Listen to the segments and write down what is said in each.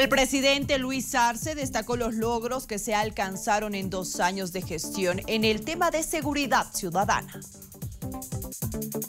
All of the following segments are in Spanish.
El presidente Luis Arce destacó los logros que se alcanzaron en dos años de gestión en el tema de seguridad ciudadana.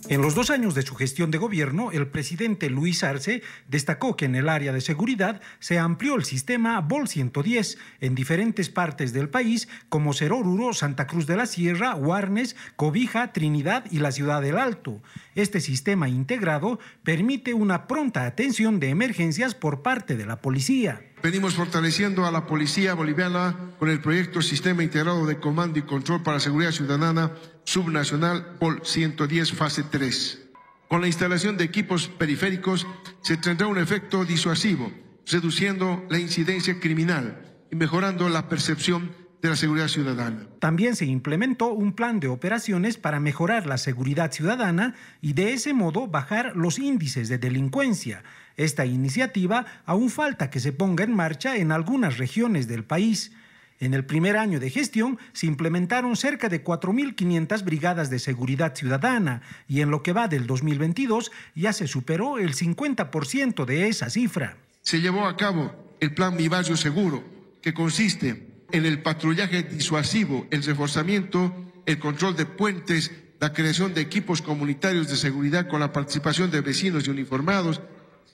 En los dos años de su gestión de gobierno, el presidente Luis Arce destacó que en el área de seguridad se amplió el sistema BOL 110 en diferentes partes del país, como Ceroruro, Santa Cruz de la Sierra, Huarnes, Cobija, Trinidad y la Ciudad del Alto. Este sistema integrado permite una pronta atención de emergencias por parte de la policía. Venimos fortaleciendo a la policía boliviana con el proyecto Sistema Integrado de Comando y Control para Seguridad Ciudadana Subnacional BOL 110 10 fase 3. Con la instalación de equipos periféricos se tendrá un efecto disuasivo, reduciendo la incidencia criminal y mejorando la percepción de la seguridad ciudadana. También se implementó un plan de operaciones para mejorar la seguridad ciudadana y de ese modo bajar los índices de delincuencia. Esta iniciativa aún falta que se ponga en marcha en algunas regiones del país. En el primer año de gestión se implementaron cerca de 4.500 brigadas de seguridad ciudadana y en lo que va del 2022 ya se superó el 50% de esa cifra. Se llevó a cabo el plan Mi Seguro, que consiste en el patrullaje disuasivo, el reforzamiento, el control de puentes, la creación de equipos comunitarios de seguridad con la participación de vecinos y uniformados.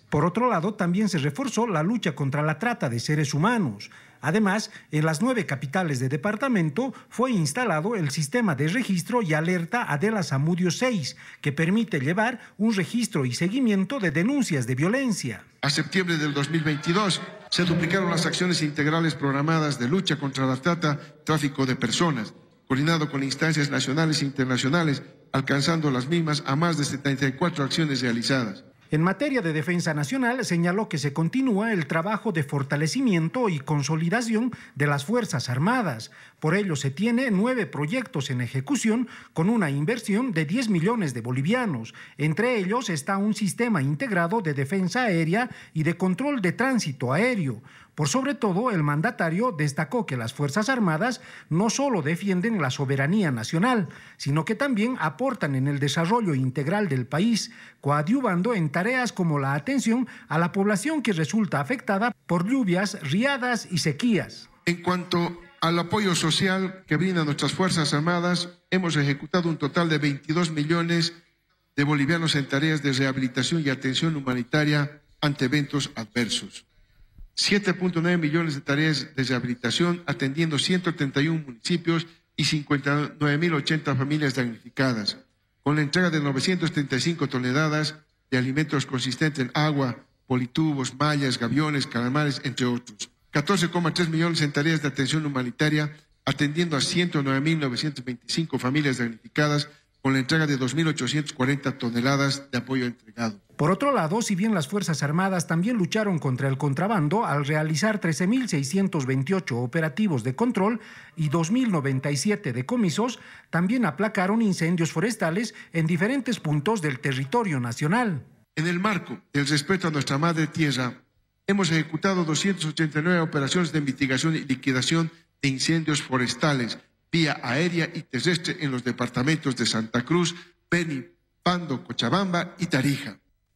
Por otro lado, también se reforzó la lucha contra la trata de seres humanos. Además, en las nueve capitales de departamento fue instalado el sistema de registro y alerta Adela Samudio 6, que permite llevar un registro y seguimiento de denuncias de violencia. A septiembre del 2022 se duplicaron las acciones integrales programadas de lucha contra la trata, tráfico de personas, coordinado con instancias nacionales e internacionales, alcanzando las mismas a más de 74 acciones realizadas. En materia de defensa nacional, señaló que se continúa el trabajo de fortalecimiento y consolidación de las Fuerzas Armadas. Por ello, se tiene nueve proyectos en ejecución con una inversión de 10 millones de bolivianos. Entre ellos está un sistema integrado de defensa aérea y de control de tránsito aéreo. Por sobre todo, el mandatario destacó que las Fuerzas Armadas no solo defienden la soberanía nacional, sino que también aportan en el desarrollo integral del país, coadyuvando en tareas como la atención a la población que resulta afectada por lluvias, riadas y sequías. En cuanto al apoyo social que brindan nuestras Fuerzas Armadas, hemos ejecutado un total de 22 millones de bolivianos en tareas de rehabilitación y atención humanitaria ante eventos adversos. 7.9 millones de tareas de rehabilitación atendiendo 131 municipios y 59.080 familias damnificadas, con la entrega de 935 toneladas de alimentos consistentes en agua, politubos, mallas, gaviones, calamares, entre otros. 14,3 millones en tareas de atención humanitaria, atendiendo a 109.925 familias damnificadas con la entrega de 2.840 toneladas de apoyo entregado. Por otro lado, si bien las Fuerzas Armadas también lucharon contra el contrabando al realizar 13.628 operativos de control y 2.097 decomisos, también aplacaron incendios forestales en diferentes puntos del territorio nacional. En el marco del respeto a nuestra madre tierra, hemos ejecutado 289 operaciones de mitigación y liquidación de incendios forestales vía aérea y terrestre en los departamentos de Santa Cruz, Beni, Pando, Cochabamba y Tarija.